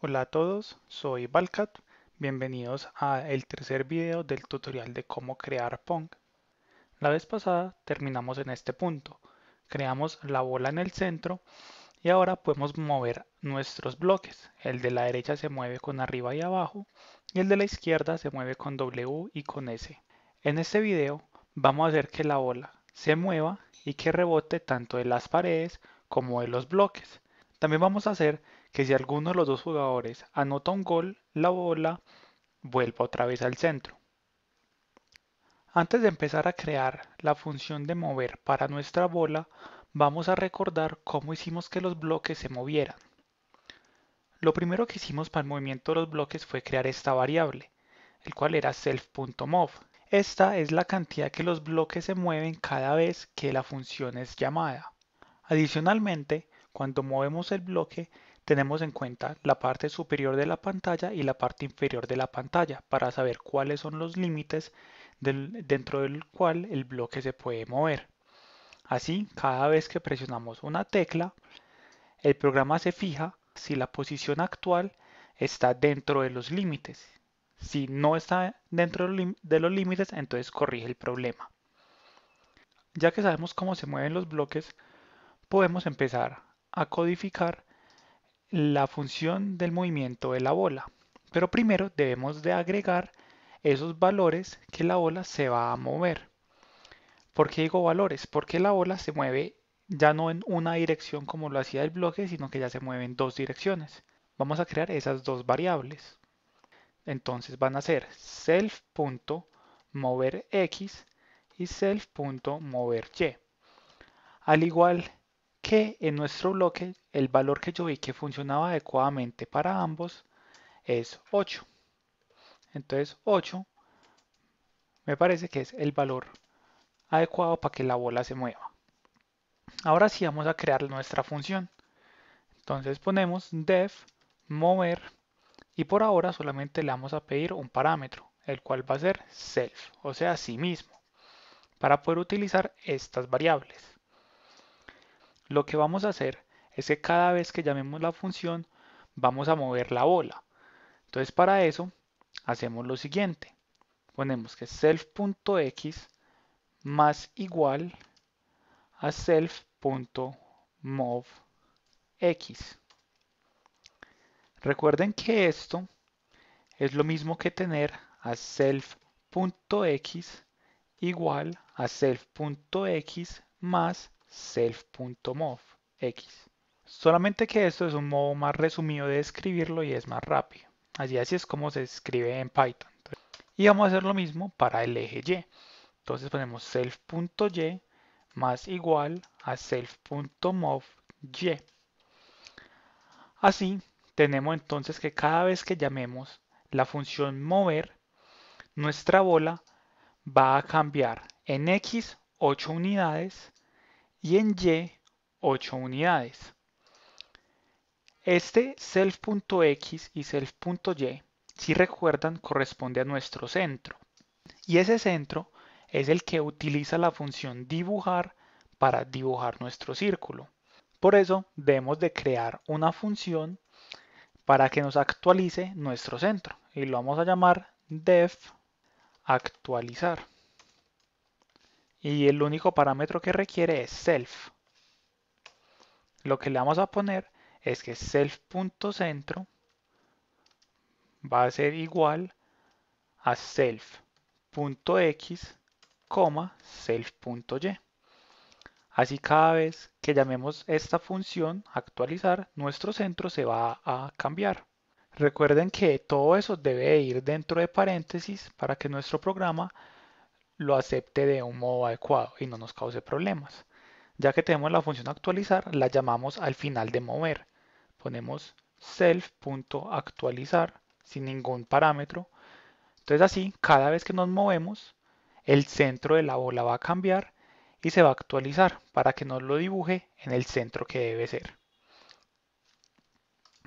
Hola a todos, soy Valcat, bienvenidos a el tercer video del tutorial de cómo crear Pong. La vez pasada terminamos en este punto, creamos la bola en el centro y ahora podemos mover nuestros bloques. El de la derecha se mueve con arriba y abajo y el de la izquierda se mueve con W y con S. En este video vamos a hacer que la bola se mueva y que rebote tanto de las paredes como de los bloques. También vamos a hacer que si alguno de los dos jugadores anota un gol, la bola vuelva otra vez al centro. Antes de empezar a crear la función de mover para nuestra bola, vamos a recordar cómo hicimos que los bloques se movieran. Lo primero que hicimos para el movimiento de los bloques fue crear esta variable, el cual era self.move, esta es la cantidad que los bloques se mueven cada vez que la función es llamada. Adicionalmente, cuando movemos el bloque, tenemos en cuenta la parte superior de la pantalla y la parte inferior de la pantalla para saber cuáles son los límites dentro del cual el bloque se puede mover. Así, cada vez que presionamos una tecla, el programa se fija si la posición actual está dentro de los límites si no está dentro de los límites, entonces corrige el problema. Ya que sabemos cómo se mueven los bloques, podemos empezar a codificar la función del movimiento de la bola. Pero primero debemos de agregar esos valores que la bola se va a mover. ¿Por qué digo valores? Porque la bola se mueve ya no en una dirección como lo hacía el bloque, sino que ya se mueve en dos direcciones. Vamos a crear esas dos variables. Entonces van a ser self.moverX y self.moverY. y. Al igual que en nuestro bloque, el valor que yo vi que funcionaba adecuadamente para ambos es 8. Entonces 8 me parece que es el valor adecuado para que la bola se mueva. Ahora sí vamos a crear nuestra función. Entonces ponemos def mover y por ahora solamente le vamos a pedir un parámetro, el cual va a ser self, o sea, sí mismo, para poder utilizar estas variables. Lo que vamos a hacer es que cada vez que llamemos la función, vamos a mover la bola. Entonces para eso, hacemos lo siguiente. Ponemos que self.x más igual a self.movx. x. Recuerden que esto es lo mismo que tener a self.x igual a self.x más self.mov Solamente que esto es un modo más resumido de escribirlo y es más rápido. Así, así es como se escribe en Python. Y vamos a hacer lo mismo para el eje Y. Entonces ponemos self.y más igual a self.mov y. Así tenemos entonces que cada vez que llamemos la función mover, nuestra bola va a cambiar en X 8 unidades y en Y 8 unidades. Este self.x y self.y, si recuerdan, corresponde a nuestro centro. Y ese centro es el que utiliza la función dibujar para dibujar nuestro círculo. Por eso debemos de crear una función para que nos actualice nuestro centro y lo vamos a llamar def actualizar y el único parámetro que requiere es self lo que le vamos a poner es que self.centro va a ser igual a self.x, self.y. Así cada vez que llamemos esta función actualizar, nuestro centro se va a cambiar. Recuerden que todo eso debe ir dentro de paréntesis para que nuestro programa lo acepte de un modo adecuado y no nos cause problemas. Ya que tenemos la función actualizar, la llamamos al final de mover. Ponemos self.actualizar sin ningún parámetro. Entonces así, cada vez que nos movemos, el centro de la bola va a cambiar y se va a actualizar para que nos lo dibuje en el centro que debe ser.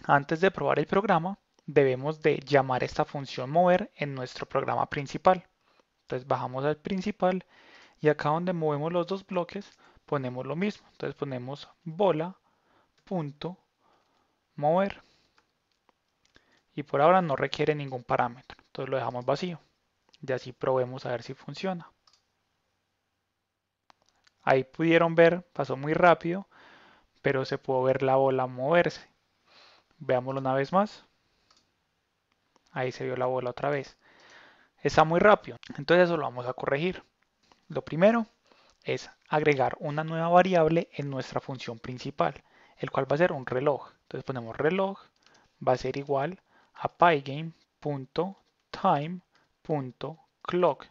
Antes de probar el programa, debemos de llamar esta función mover en nuestro programa principal. Entonces bajamos al principal y acá donde movemos los dos bloques ponemos lo mismo. Entonces ponemos bola punto mover y por ahora no requiere ningún parámetro. Entonces lo dejamos vacío y así probemos a ver si funciona. Ahí pudieron ver, pasó muy rápido, pero se pudo ver la bola moverse. Veámoslo una vez más. Ahí se vio la bola otra vez. Está muy rápido, entonces eso lo vamos a corregir. Lo primero es agregar una nueva variable en nuestra función principal, el cual va a ser un reloj. Entonces ponemos reloj, va a ser igual a pygame.time.clock.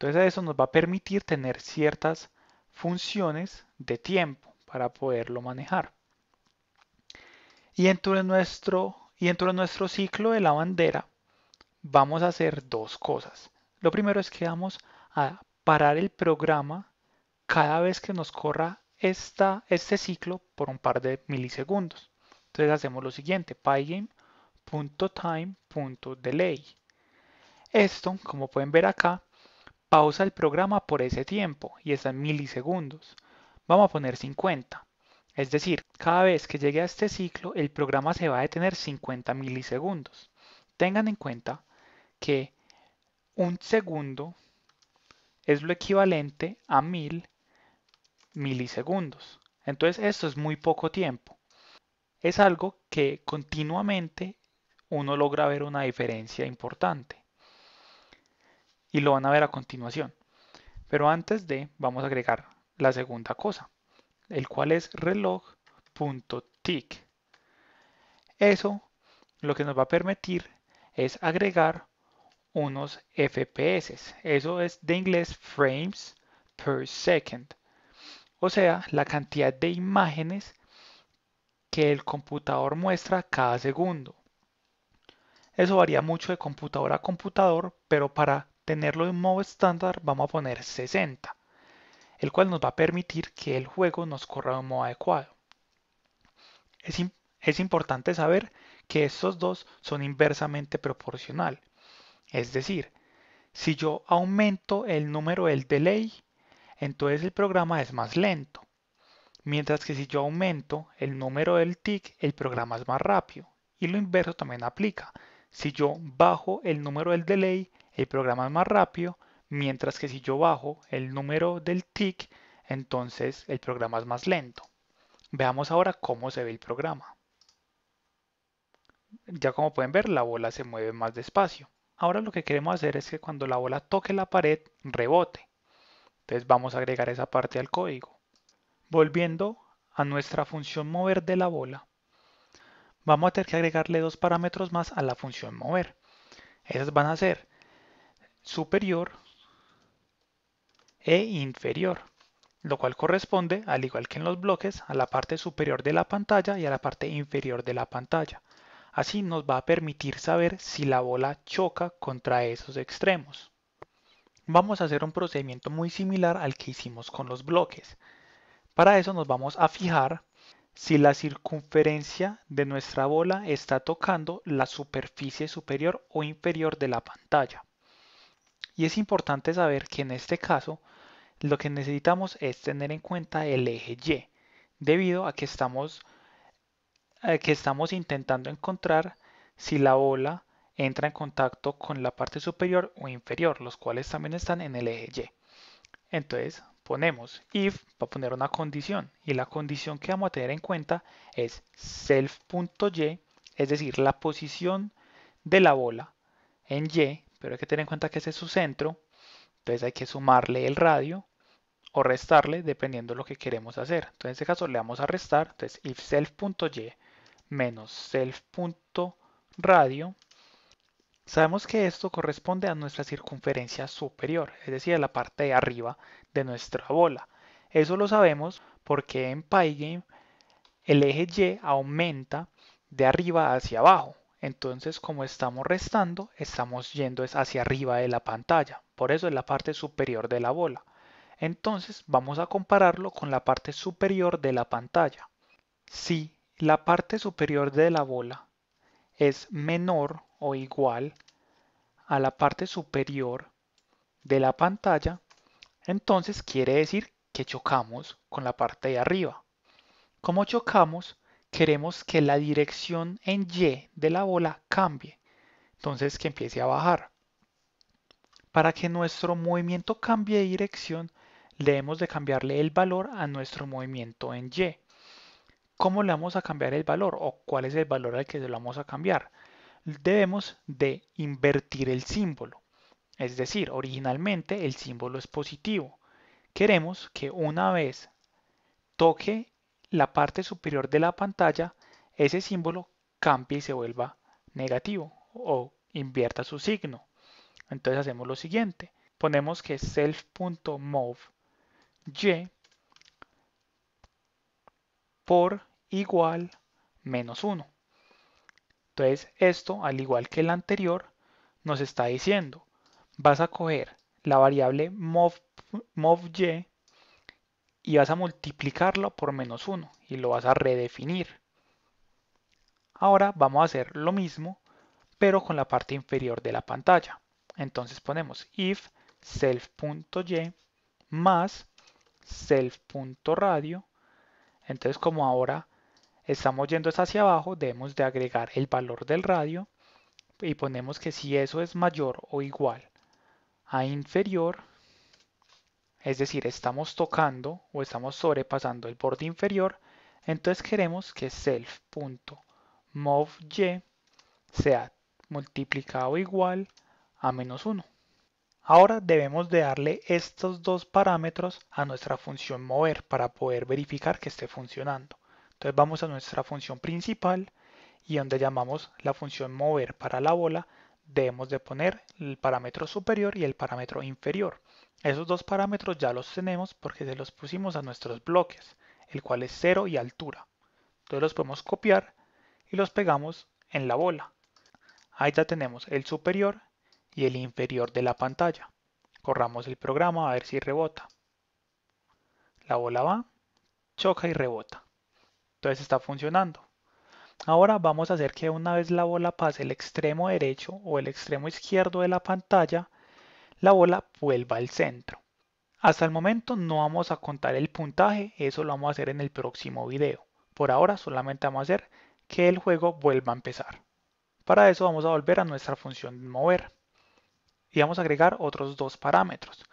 Entonces eso nos va a permitir tener ciertas funciones de tiempo para poderlo manejar. Y dentro de nuestro, y dentro de nuestro ciclo de la bandera vamos a hacer dos cosas. Lo primero es que vamos a parar el programa cada vez que nos corra este ciclo por un par de milisegundos. Entonces hacemos lo siguiente, pygame.time.delay. Esto, como pueden ver acá, Pausa el programa por ese tiempo y está en milisegundos. Vamos a poner 50. Es decir, cada vez que llegue a este ciclo el programa se va a detener 50 milisegundos. Tengan en cuenta que un segundo es lo equivalente a mil milisegundos. Entonces esto es muy poco tiempo. Es algo que continuamente uno logra ver una diferencia importante y lo van a ver a continuación. Pero antes de, vamos a agregar la segunda cosa, el cual es reloj.tick. Eso lo que nos va a permitir es agregar unos FPS. Eso es de inglés frames per second. O sea, la cantidad de imágenes que el computador muestra cada segundo. Eso varía mucho de computador a computador, pero para tenerlo en modo estándar vamos a poner 60, el cual nos va a permitir que el juego nos corra de modo adecuado. Es, es importante saber que estos dos son inversamente proporcional, es decir, si yo aumento el número del delay, entonces el programa es más lento. Mientras que si yo aumento el número del tick, el programa es más rápido. Y lo inverso también aplica. Si yo bajo el número del delay, el programa es más rápido, mientras que si yo bajo el número del tick, entonces el programa es más lento. Veamos ahora cómo se ve el programa. Ya como pueden ver, la bola se mueve más despacio. Ahora lo que queremos hacer es que cuando la bola toque la pared, rebote. Entonces vamos a agregar esa parte al código. Volviendo a nuestra función mover de la bola, vamos a tener que agregarle dos parámetros más a la función mover. Esas van a ser superior e inferior, lo cual corresponde, al igual que en los bloques, a la parte superior de la pantalla y a la parte inferior de la pantalla. Así nos va a permitir saber si la bola choca contra esos extremos. Vamos a hacer un procedimiento muy similar al que hicimos con los bloques. Para eso nos vamos a fijar si la circunferencia de nuestra bola está tocando la superficie superior o inferior de la pantalla. Y es importante saber que en este caso lo que necesitamos es tener en cuenta el eje Y, debido a que estamos, que estamos intentando encontrar si la bola entra en contacto con la parte superior o inferior, los cuales también están en el eje Y. Entonces ponemos if para poner una condición y la condición que vamos a tener en cuenta es self.y, es decir, la posición de la bola en Y pero hay que tener en cuenta que ese es su centro, entonces hay que sumarle el radio o restarle dependiendo de lo que queremos hacer. Entonces en este caso le vamos a restar, entonces if self.y menos self.radio. Sabemos que esto corresponde a nuestra circunferencia superior, es decir, a la parte de arriba de nuestra bola. Eso lo sabemos porque en Pygame el eje Y aumenta de arriba hacia abajo. Entonces, como estamos restando, estamos yendo hacia arriba de la pantalla. Por eso es la parte superior de la bola. Entonces, vamos a compararlo con la parte superior de la pantalla. Si la parte superior de la bola es menor o igual a la parte superior de la pantalla, entonces quiere decir que chocamos con la parte de arriba. Como chocamos? queremos que la dirección en Y de la bola cambie, entonces que empiece a bajar. Para que nuestro movimiento cambie de dirección, debemos de cambiarle el valor a nuestro movimiento en Y. ¿Cómo le vamos a cambiar el valor o cuál es el valor al que lo vamos a cambiar? Debemos de invertir el símbolo. Es decir, originalmente el símbolo es positivo. Queremos que una vez toque la parte superior de la pantalla, ese símbolo cambie y se vuelva negativo o invierta su signo. Entonces hacemos lo siguiente. Ponemos que self.move y por igual menos 1. Entonces esto, al igual que el anterior, nos está diciendo, vas a coger la variable move, move y y vas a multiplicarlo por menos 1 y lo vas a redefinir. Ahora vamos a hacer lo mismo, pero con la parte inferior de la pantalla. Entonces ponemos if self.y más self.radio. Entonces como ahora estamos yendo hacia abajo, debemos de agregar el valor del radio y ponemos que si eso es mayor o igual a inferior, es decir, estamos tocando o estamos sobrepasando el borde inferior, entonces queremos que self.moveY sea multiplicado igual a menos 1. Ahora debemos de darle estos dos parámetros a nuestra función mover para poder verificar que esté funcionando. Entonces vamos a nuestra función principal y donde llamamos la función mover para la bola debemos de poner el parámetro superior y el parámetro inferior. Esos dos parámetros ya los tenemos porque se los pusimos a nuestros bloques, el cual es cero y altura. Entonces los podemos copiar y los pegamos en la bola. Ahí ya tenemos el superior y el inferior de la pantalla. Corramos el programa a ver si rebota. La bola va, choca y rebota. Entonces está funcionando. Ahora vamos a hacer que una vez la bola pase el extremo derecho o el extremo izquierdo de la pantalla, la bola vuelva al centro. Hasta el momento no vamos a contar el puntaje, eso lo vamos a hacer en el próximo video. Por ahora solamente vamos a hacer que el juego vuelva a empezar. Para eso vamos a volver a nuestra función mover y vamos a agregar otros dos parámetros,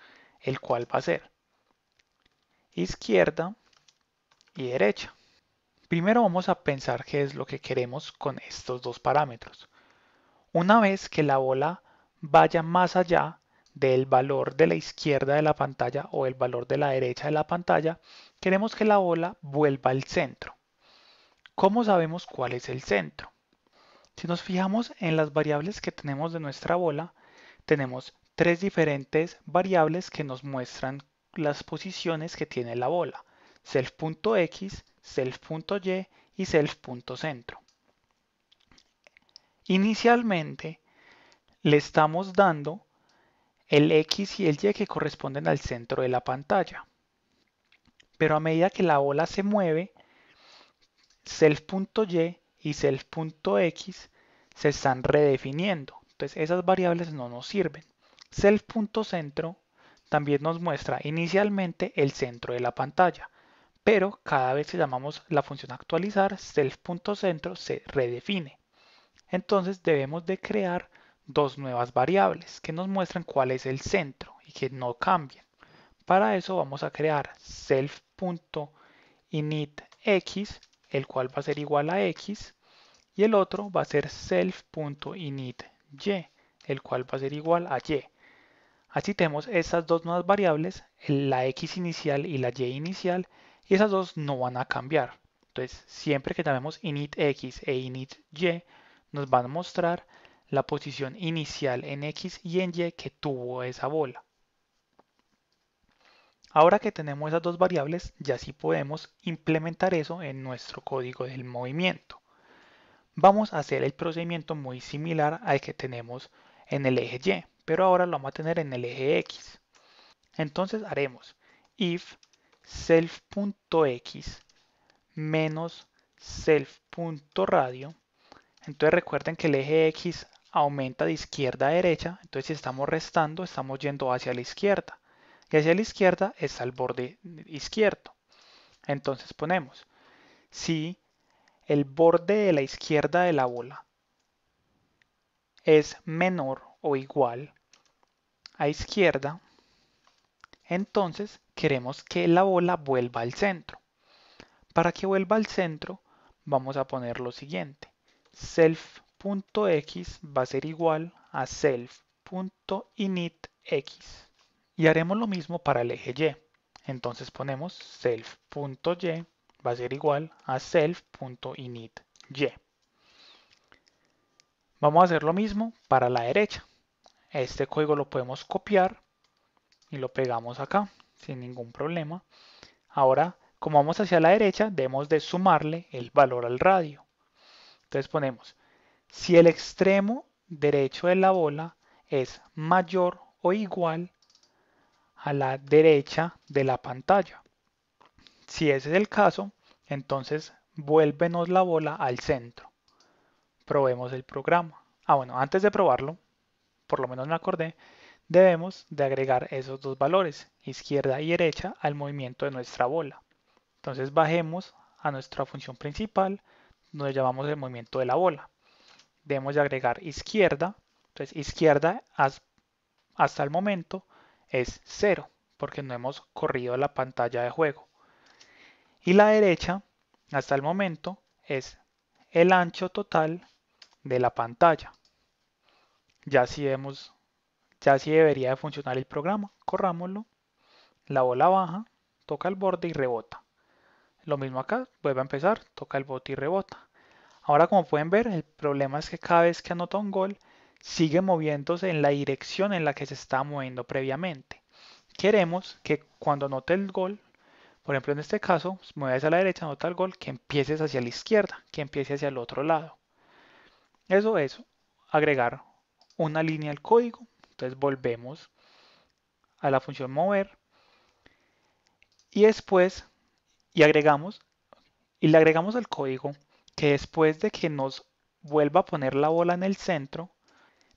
el cual va a ser izquierda y derecha. Primero vamos a pensar qué es lo que queremos con estos dos parámetros. Una vez que la bola vaya más allá del valor de la izquierda de la pantalla o el valor de la derecha de la pantalla, queremos que la bola vuelva al centro. ¿Cómo sabemos cuál es el centro? Si nos fijamos en las variables que tenemos de nuestra bola, tenemos tres diferentes variables que nos muestran las posiciones que tiene la bola, self.x, self.y y self.centro. Inicialmente, le estamos dando el X y el Y que corresponden al centro de la pantalla. Pero a medida que la bola se mueve, self.y y self.x se están redefiniendo. Entonces esas variables no nos sirven. Self.centro también nos muestra inicialmente el centro de la pantalla, pero cada vez que llamamos la función actualizar, self.centro se redefine. Entonces debemos de crear dos nuevas variables que nos muestran cuál es el centro y que no cambien Para eso vamos a crear self.initx, el cual va a ser igual a x, y el otro va a ser self.inity, el cual va a ser igual a y. Así tenemos estas dos nuevas variables, la x inicial y la y inicial, y esas dos no van a cambiar. Entonces, siempre que llamemos initx e inity, nos van a mostrar la posición inicial en X y en Y que tuvo esa bola. Ahora que tenemos esas dos variables, ya sí podemos implementar eso en nuestro código del movimiento. Vamos a hacer el procedimiento muy similar al que tenemos en el eje Y, pero ahora lo vamos a tener en el eje X. Entonces haremos if self.x menos self.radio. Entonces recuerden que el eje X aumenta de izquierda a derecha, entonces si estamos restando, estamos yendo hacia la izquierda. Y hacia la izquierda está el borde izquierdo. Entonces ponemos, si el borde de la izquierda de la bola es menor o igual a izquierda, entonces queremos que la bola vuelva al centro. Para que vuelva al centro, vamos a poner lo siguiente. Self .x va a ser igual a self.initx. Y haremos lo mismo para el eje y. Entonces ponemos self.y va a ser igual a y Vamos a hacer lo mismo para la derecha. Este código lo podemos copiar y lo pegamos acá sin ningún problema. Ahora, como vamos hacia la derecha, debemos de sumarle el valor al radio. Entonces ponemos si el extremo derecho de la bola es mayor o igual a la derecha de la pantalla. Si ese es el caso, entonces vuélvenos la bola al centro. Probemos el programa. Ah, bueno, antes de probarlo, por lo menos me acordé, debemos de agregar esos dos valores, izquierda y derecha, al movimiento de nuestra bola. Entonces bajemos a nuestra función principal, donde llamamos el movimiento de la bola debemos de agregar izquierda. Entonces izquierda hasta el momento es 0 porque no hemos corrido la pantalla de juego. Y la derecha hasta el momento es el ancho total de la pantalla. Ya si hemos, ya si debería de funcionar el programa. Corrámoslo. La bola baja, toca el borde y rebota. Lo mismo acá, vuelve a empezar, toca el bote y rebota. Ahora como pueden ver, el problema es que cada vez que anota un gol, sigue moviéndose en la dirección en la que se está moviendo previamente. Queremos que cuando anote el gol, por ejemplo en este caso, mueves a la derecha, anota el gol, que empieces hacia la izquierda, que empiece hacia el otro lado. Eso es agregar una línea al código. Entonces volvemos a la función mover y después y agregamos y le agregamos al código que después de que nos vuelva a poner la bola en el centro,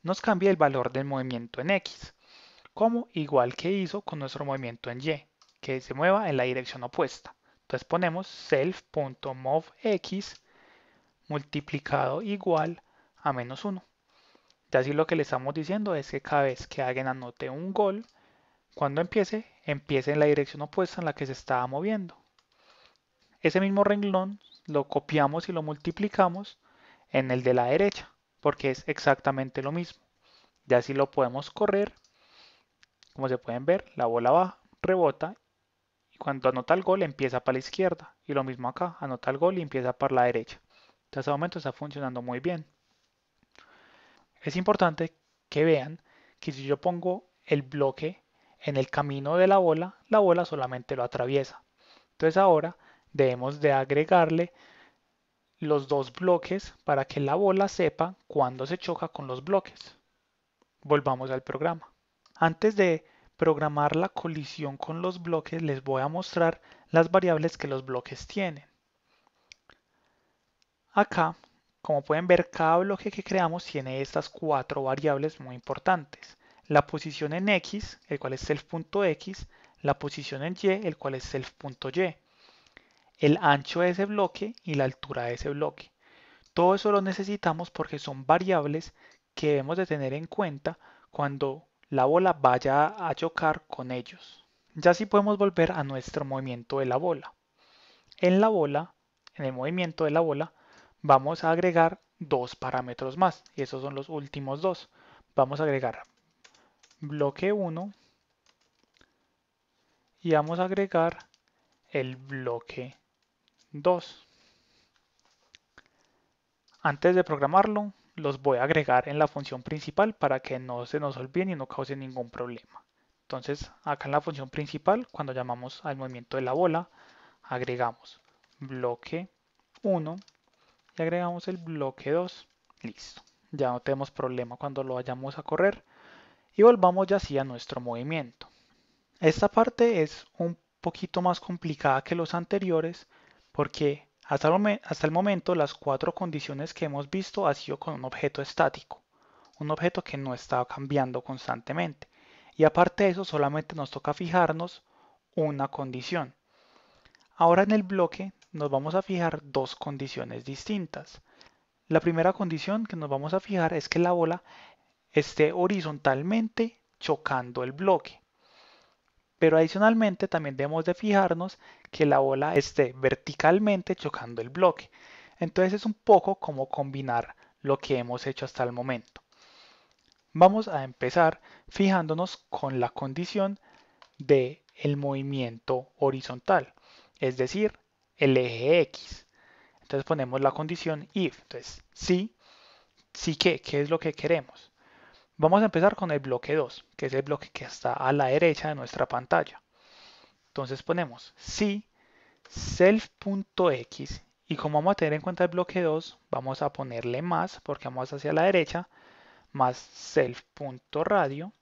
nos cambie el valor del movimiento en X, como igual que hizo con nuestro movimiento en Y, que se mueva en la dirección opuesta. Entonces ponemos self.moveX multiplicado igual a menos 1. Ya así lo que le estamos diciendo es que cada vez que alguien anote un gol, cuando empiece, empiece en la dirección opuesta en la que se estaba moviendo. Ese mismo renglón lo copiamos y lo multiplicamos en el de la derecha, porque es exactamente lo mismo. Ya así lo podemos correr, como se pueden ver, la bola va rebota y cuando anota el gol empieza para la izquierda. Y lo mismo acá, anota el gol y empieza para la derecha. Entonces, hasta momento está funcionando muy bien. Es importante que vean que si yo pongo el bloque en el camino de la bola, la bola solamente lo atraviesa. Entonces ahora debemos de agregarle los dos bloques para que la bola sepa cuándo se choca con los bloques. Volvamos al programa. Antes de programar la colisión con los bloques, les voy a mostrar las variables que los bloques tienen. Acá, como pueden ver, cada bloque que creamos tiene estas cuatro variables muy importantes. La posición en X, el cual es self.x, la posición en Y, el cual es self.y el ancho de ese bloque y la altura de ese bloque. Todo eso lo necesitamos porque son variables que debemos de tener en cuenta cuando la bola vaya a chocar con ellos. Ya sí podemos volver a nuestro movimiento de la bola. En la bola, en el movimiento de la bola, vamos a agregar dos parámetros más y esos son los últimos dos. Vamos a agregar bloque 1 y vamos a agregar el bloque 2. Antes de programarlo, los voy a agregar en la función principal para que no se nos olviden y no cause ningún problema. Entonces, acá en la función principal, cuando llamamos al movimiento de la bola, agregamos bloque 1 y agregamos el bloque 2. Listo. Ya no tenemos problema cuando lo vayamos a correr. Y volvamos ya así a nuestro movimiento. Esta parte es un poquito más complicada que los anteriores, porque hasta el, momento las cuatro condiciones que hemos visto ha sido con un objeto estático, un objeto que no está cambiando constantemente. Y aparte de eso solamente nos toca fijarnos una condición. Ahora en el bloque nos vamos a fijar dos condiciones distintas. La primera condición que nos vamos a fijar es que la bola esté horizontalmente chocando el bloque. Pero adicionalmente también debemos de fijarnos que la bola esté verticalmente chocando el bloque. Entonces es un poco como combinar lo que hemos hecho hasta el momento. Vamos a empezar fijándonos con la condición de el movimiento horizontal, es decir, el eje X. Entonces ponemos la condición if, entonces si, si que, ¿qué es lo que queremos? Vamos a empezar con el bloque 2, que es el bloque que está a la derecha de nuestra pantalla. Entonces ponemos si self.x y como vamos a tener en cuenta el bloque 2, vamos a ponerle más porque vamos hacia la derecha, más self.radio,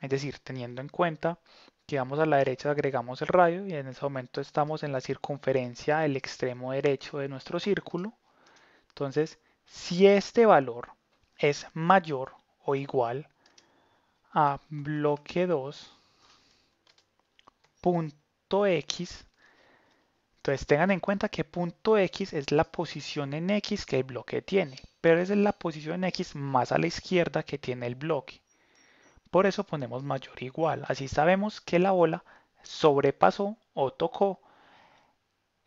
es decir, teniendo en cuenta que vamos a la derecha agregamos el radio y en ese momento estamos en la circunferencia el extremo derecho de nuestro círculo. Entonces, si este valor es mayor o igual a bloque 2 punto x. Entonces tengan en cuenta que punto x es la posición en x que el bloque tiene, pero esa es la posición en x más a la izquierda que tiene el bloque. Por eso ponemos mayor igual, así sabemos que la bola sobrepasó o tocó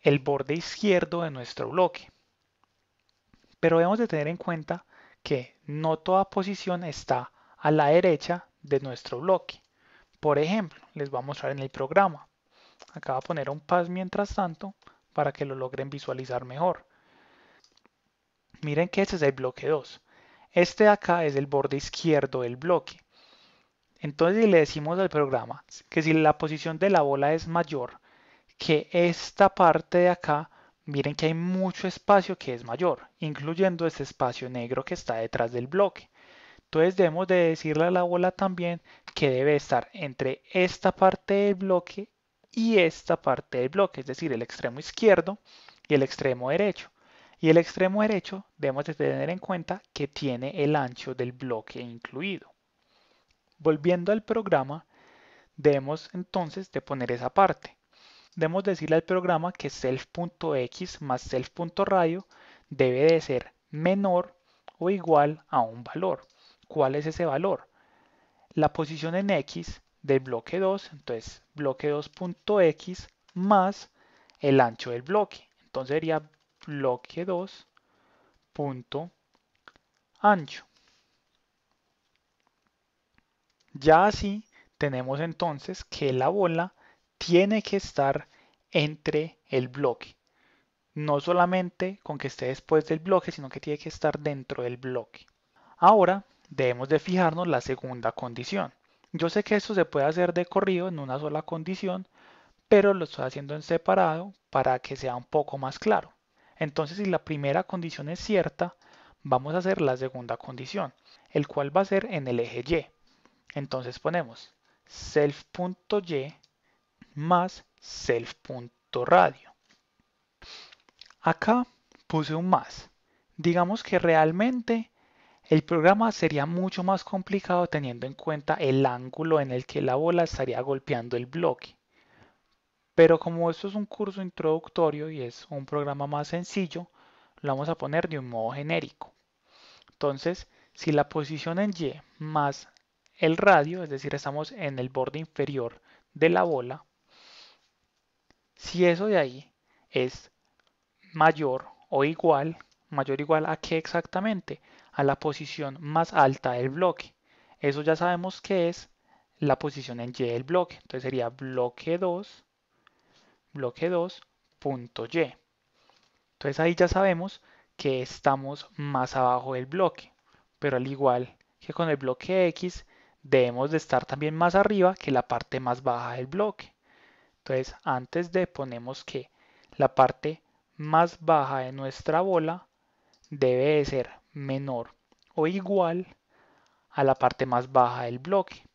el borde izquierdo de nuestro bloque. Pero debemos de tener en cuenta que no toda posición está a la derecha de nuestro bloque. Por ejemplo, les voy a mostrar en el programa. Acá voy a poner un paz mientras tanto para que lo logren visualizar mejor. Miren que este es el bloque 2. Este de acá es el borde izquierdo del bloque. Entonces si le decimos al programa que si la posición de la bola es mayor que esta parte de acá, miren que hay mucho espacio que es mayor, incluyendo ese espacio negro que está detrás del bloque. Entonces debemos de decirle a la bola también que debe estar entre esta parte del bloque y esta parte del bloque, es decir, el extremo izquierdo y el extremo derecho. Y el extremo derecho debemos de tener en cuenta que tiene el ancho del bloque incluido. Volviendo al programa, debemos entonces de poner esa parte debemos decirle al programa que self.x más self.radio debe de ser menor o igual a un valor. ¿Cuál es ese valor? La posición en x del bloque 2, entonces bloque 2.x más el ancho del bloque. Entonces sería bloque 2 ancho. Ya así tenemos entonces que la bola tiene que estar entre el bloque. No solamente con que esté después del bloque, sino que tiene que estar dentro del bloque. Ahora debemos de fijarnos la segunda condición. Yo sé que esto se puede hacer de corrido en una sola condición, pero lo estoy haciendo en separado para que sea un poco más claro. Entonces, si la primera condición es cierta, vamos a hacer la segunda condición, el cual va a ser en el eje Y. Entonces ponemos self.y más self.radio. Acá puse un más. Digamos que realmente el programa sería mucho más complicado teniendo en cuenta el ángulo en el que la bola estaría golpeando el bloque. Pero como esto es un curso introductorio y es un programa más sencillo, lo vamos a poner de un modo genérico. Entonces, si la posición en Y más el radio, es decir, estamos en el borde inferior de la bola, si eso de ahí es mayor o igual, mayor o igual a qué exactamente? A la posición más alta del bloque. Eso ya sabemos que es la posición en Y del bloque. Entonces sería bloque 2, bloque 2, punto Y. Entonces ahí ya sabemos que estamos más abajo del bloque. Pero al igual que con el bloque X, debemos de estar también más arriba que la parte más baja del bloque. Entonces, antes de ponemos que la parte más baja de nuestra bola debe ser menor o igual a la parte más baja del bloque.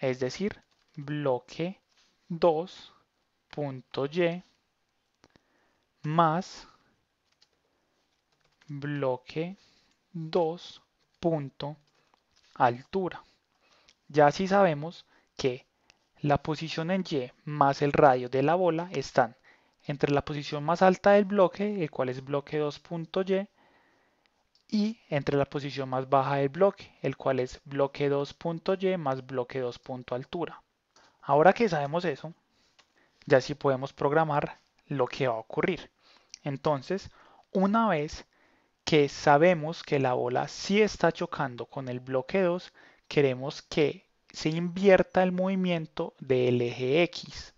Es decir, bloque 2.y más bloque 2. Punto altura. Ya así sabemos que la posición en Y más el radio de la bola están entre la posición más alta del bloque, el cual es bloque 2.y, y entre la posición más baja del bloque, el cual es bloque 2.y más bloque 2.Altura. Ahora que sabemos eso, ya sí podemos programar lo que va a ocurrir. Entonces, una vez que sabemos que la bola sí está chocando con el bloque 2, queremos que se invierta el movimiento del eje X.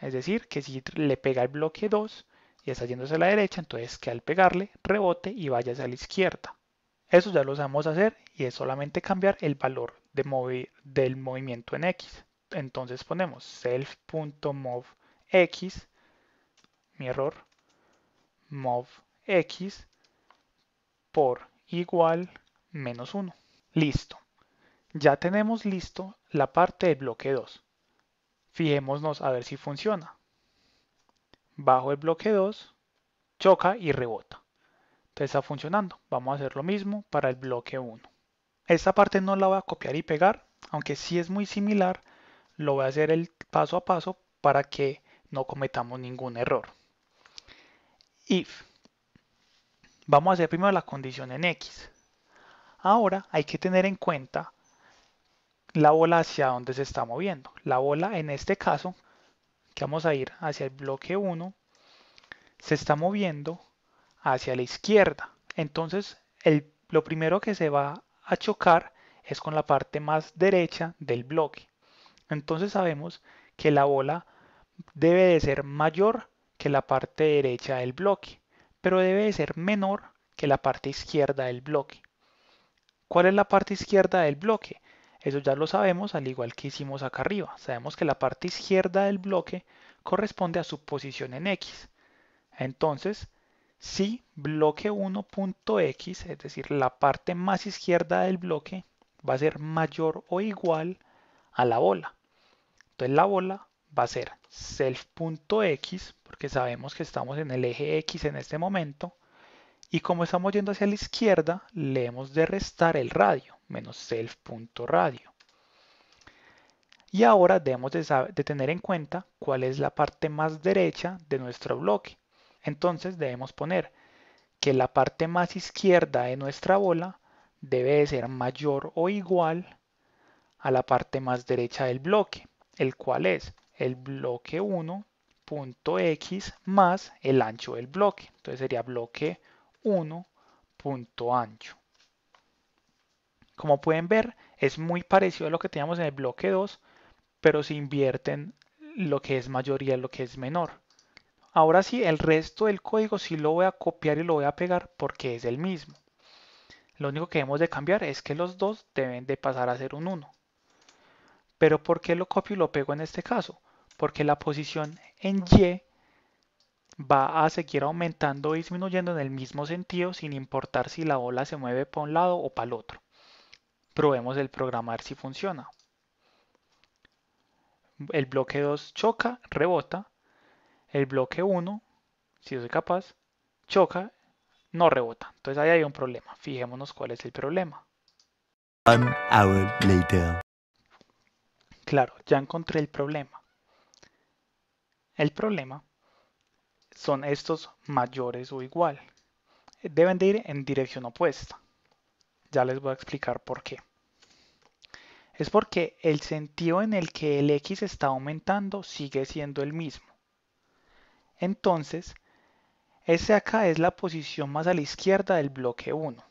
Es decir, que si le pega el bloque 2 y está yéndose a la derecha, entonces que al pegarle rebote y vaya hacia la izquierda. Eso ya lo sabemos hacer y es solamente cambiar el valor del movimiento en X. Entonces ponemos self.movX, mi error, mov X por igual menos 1. Listo. Ya tenemos listo la parte del bloque 2. Fijémonos a ver si funciona. Bajo el bloque 2, choca y rebota. Entonces está funcionando. Vamos a hacer lo mismo para el bloque 1. Esta parte no la voy a copiar y pegar, aunque sí es muy similar, lo voy a hacer el paso a paso para que no cometamos ningún error. If. Vamos a hacer primero la condición en X. Ahora hay que tener en cuenta la bola hacia donde se está moviendo. La bola en este caso, que vamos a ir hacia el bloque 1, se está moviendo hacia la izquierda. Entonces, el, lo primero que se va a chocar es con la parte más derecha del bloque. Entonces sabemos que la bola debe de ser mayor que la parte derecha del bloque, pero debe de ser menor que la parte izquierda del bloque. ¿Cuál es la parte izquierda del bloque? Eso ya lo sabemos al igual que hicimos acá arriba. Sabemos que la parte izquierda del bloque corresponde a su posición en X. Entonces, si bloque 1.x, es decir, la parte más izquierda del bloque, va a ser mayor o igual a la bola. Entonces la bola va a ser self.x, porque sabemos que estamos en el eje X en este momento, y como estamos yendo hacia la izquierda, le hemos de restar el radio, menos self.radio. Y ahora debemos de, tener en cuenta cuál es la parte más derecha de nuestro bloque. Entonces debemos poner que la parte más izquierda de nuestra bola debe de ser mayor o igual a la parte más derecha del bloque, el cual es el bloque 1.x más el ancho del bloque. Entonces sería bloque 1 punto ancho. Como pueden ver, es muy parecido a lo que teníamos en el bloque 2, pero se invierten lo que es mayor y lo que es menor. Ahora sí, el resto del código sí lo voy a copiar y lo voy a pegar porque es el mismo. Lo único que debemos de cambiar es que los dos deben de pasar a ser un 1. Pero ¿por qué lo copio y lo pego en este caso? Porque la posición en Y va a seguir aumentando o disminuyendo en el mismo sentido sin importar si la bola se mueve para un lado o para el otro. Probemos el programa ver si funciona. El bloque 2 choca, rebota. El bloque 1, si soy capaz, choca, no rebota. Entonces ahí hay un problema. Fijémonos cuál es el problema. Claro, ya encontré el problema. El problema son estos mayores o igual. Eh, deben de ir en dirección opuesta. Ya les voy a explicar por qué. Es porque el sentido en el que el x está aumentando sigue siendo el mismo. Entonces, este acá es la posición más a la izquierda del bloque 1.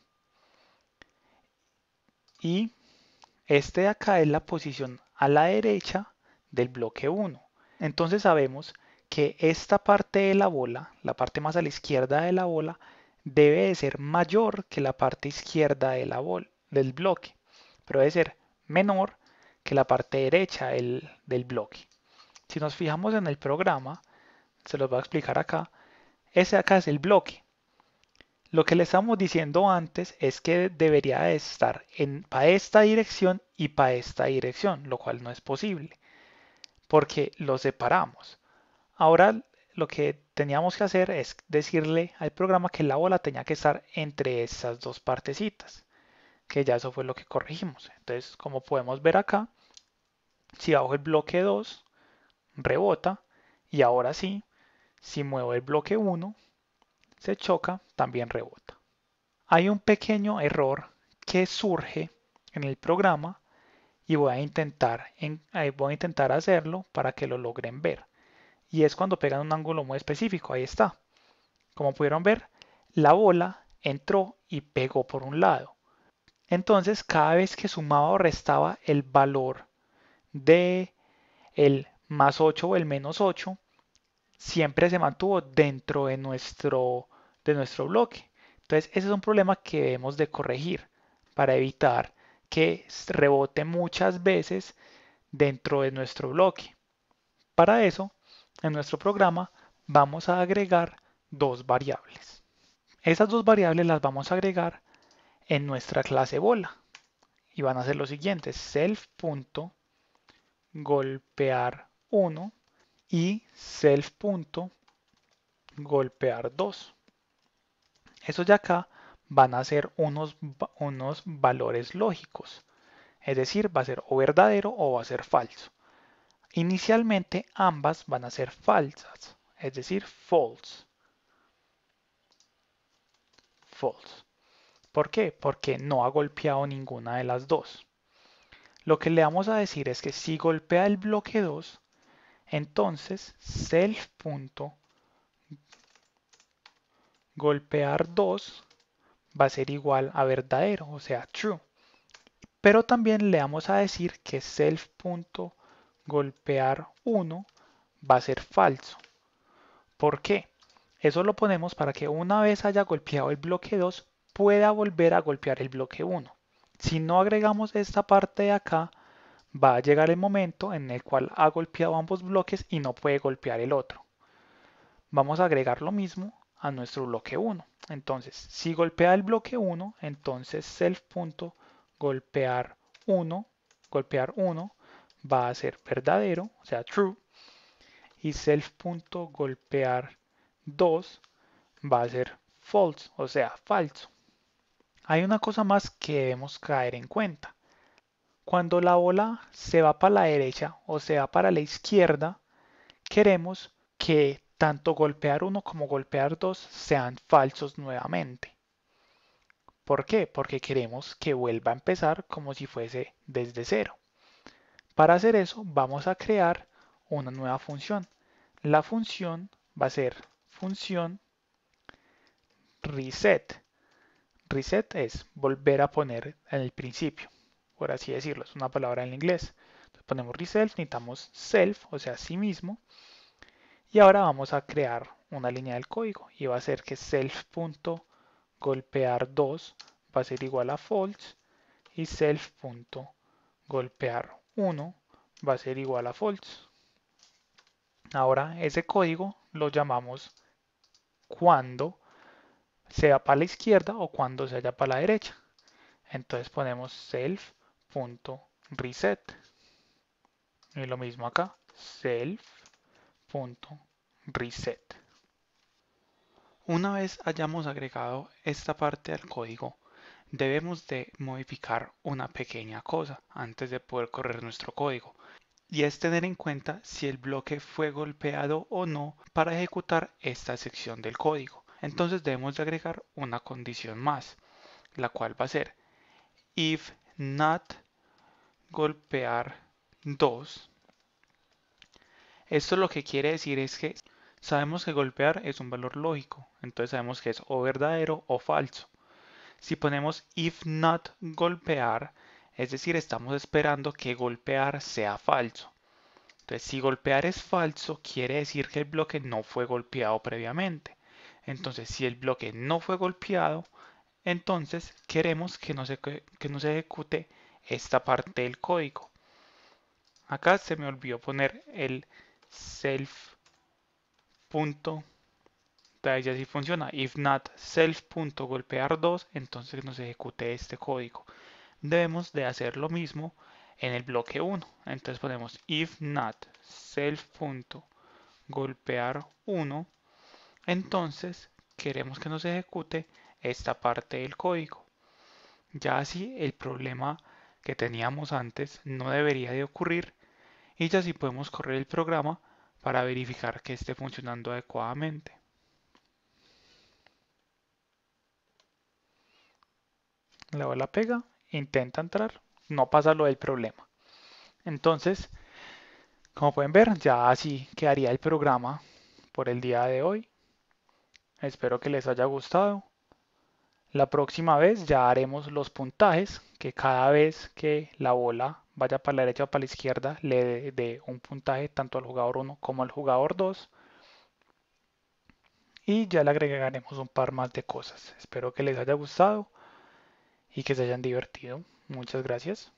Y este acá es la posición a la derecha del bloque 1. Entonces sabemos que esta parte de la bola, la parte más a la izquierda de la bola, debe de ser mayor que la parte izquierda de la del bloque, pero debe ser menor que la parte derecha del, bloque. Si nos fijamos en el programa, se los voy a explicar acá, ese acá es el bloque. Lo que le estamos diciendo antes es que debería estar estar para esta dirección y para esta dirección, lo cual no es posible, porque lo separamos. Ahora lo que teníamos que hacer es decirle al programa que la bola tenía que estar entre esas dos partecitas, que ya eso fue lo que corregimos. Entonces, como podemos ver acá, si bajo el bloque 2, rebota, y ahora sí, si muevo el bloque 1, se choca, también rebota. Hay un pequeño error que surge en el programa y voy a intentar, eh, voy a intentar hacerlo para que lo logren ver y es cuando pegan un ángulo muy específico. Ahí está. Como pudieron ver, la bola entró y pegó por un lado. Entonces, cada vez que sumaba o restaba el valor de el más 8 o el menos 8, siempre se mantuvo dentro de nuestro, de nuestro bloque. Entonces, ese es un problema que debemos de corregir para evitar que rebote muchas veces dentro de nuestro bloque. Para eso, en nuestro programa vamos a agregar dos variables. Esas dos variables las vamos a agregar en nuestra clase bola. Y van a ser los siguientes, self.golpear1 y self.golpear2. Esos de acá van a ser unos, unos valores lógicos. Es decir, va a ser o verdadero o va a ser falso. Inicialmente ambas van a ser falsas, es decir, false. False. ¿Por qué? Porque no ha golpeado ninguna de las dos. Lo que le vamos a decir es que si golpea el bloque 2, entonces self. golpear 2 va a ser igual a verdadero, o sea, true. Pero también le vamos a decir que self golpear 1 va a ser falso. ¿Por qué? Eso lo ponemos para que una vez haya golpeado el bloque 2 pueda volver a golpear el bloque 1. Si no agregamos esta parte de acá, va a llegar el momento en el cual ha golpeado ambos bloques y no puede golpear el otro. Vamos a agregar lo mismo a nuestro bloque 1. Entonces, si golpea el bloque 1, entonces self.golpear 1, golpear 1 va a ser verdadero, o sea, true, y self.golpear 2 va a ser false, o sea, falso. Hay una cosa más que debemos caer en cuenta. Cuando la bola se va para la derecha o se va para la izquierda, queremos que tanto golpear 1 como golpear 2 sean falsos nuevamente. ¿Por qué? Porque queremos que vuelva a empezar como si fuese desde cero. Para hacer eso vamos a crear una nueva función. La función va a ser función reset. Reset es volver a poner en el principio, por así decirlo, es una palabra en inglés. ponemos reset, necesitamos self, o sea, sí mismo. Y ahora vamos a crear una línea del código y va a ser que self.golpear2 va a ser igual a false y self.golpear 1 va a ser igual a false. Ahora ese código lo llamamos cuando sea para la izquierda o cuando se haya para la derecha. Entonces ponemos self.reset. Y lo mismo acá, self.reset. Una vez hayamos agregado esta parte al código, debemos de modificar una pequeña cosa antes de poder correr nuestro código y es tener en cuenta si el bloque fue golpeado o no para ejecutar esta sección del código. Entonces debemos de agregar una condición más, la cual va a ser if not golpear 2. Esto lo que quiere decir es que sabemos que golpear es un valor lógico, entonces sabemos que es o verdadero o falso. Si ponemos if not golpear, es decir, estamos esperando que golpear sea falso. Entonces, si golpear es falso, quiere decir que el bloque no fue golpeado previamente. Entonces, si el bloque no fue golpeado, entonces queremos que no se, que no se ejecute esta parte del código. Acá se me olvidó poner el self ya si funciona. If not self.golpear2, entonces nos ejecute este código. Debemos de hacer lo mismo en el bloque 1. Entonces ponemos if not self.golpear1. Entonces queremos que nos ejecute esta parte del código. Ya así el problema que teníamos antes no debería de ocurrir y ya así podemos correr el programa para verificar que esté funcionando adecuadamente. La bola pega, intenta entrar, no pasa lo del problema. Entonces, como pueden ver, ya así quedaría el programa por el día de hoy. Espero que les haya gustado. La próxima vez ya haremos los puntajes, que cada vez que la bola vaya para la derecha o para la izquierda, le dé un puntaje tanto al jugador 1 como al jugador 2. Y ya le agregaremos un par más de cosas. Espero que les haya gustado y que se hayan divertido. Muchas gracias.